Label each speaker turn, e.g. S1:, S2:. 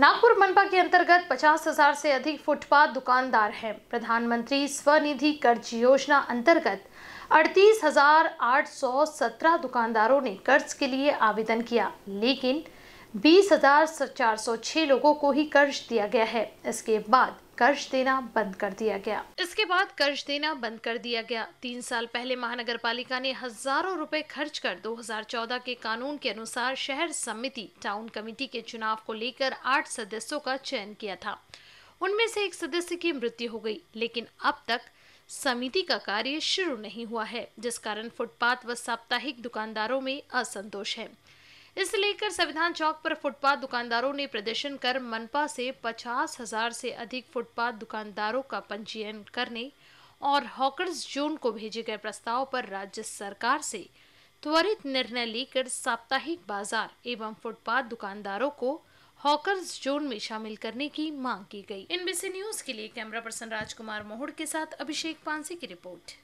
S1: नागपुर मनपा के अंतर्गत पचास हजार से अधिक फुटपाथ दुकानदार हैं प्रधानमंत्री स्वनिधि कर्ज योजना अंतर्गत अड़तीस हजार आठ सौ सत्रह दुकानदारों ने कर्ज के लिए आवेदन किया लेकिन बीस हजार चार सौ छह लोगों को ही कर्ज दिया गया है इसके बाद कर्ज देना बंद कर दिया गया इसके बाद कर्ज देना बंद कर दिया गया तीन साल पहले महानगर पालिका ने हजारों रुपए खर्च कर 2014 के कानून के अनुसार शहर समिति टाउन कमेटी के चुनाव को लेकर आठ सदस्यों का चयन किया था उनमें से एक सदस्य की मृत्यु हो गई लेकिन अब तक समिति का कार्य शुरू नहीं हुआ है जिस कारण फुटपाथ व साप्ताहिक दुकानदारों में असंतोष है इसे लेकर संविधान चौक पर फुटपाथ दुकानदारों ने प्रदर्शन कर मनपा से पचास हजार से अधिक फुटपाथ दुकानदारों का पंजीयन करने और हॉकर्स जोन को भेजे गए प्रस्ताव पर राज्य सरकार से त्वरित निर्णय लेकर साप्ताहिक बाजार एवं फुटपाथ दुकानदारों को हॉकर्स जोन में शामिल करने की मांग की गई एनबीसी न्यूज के लिए कैमरा पर्सन राजकुमार मोहड़ के साथ अभिषेक पांसी की रिपोर्ट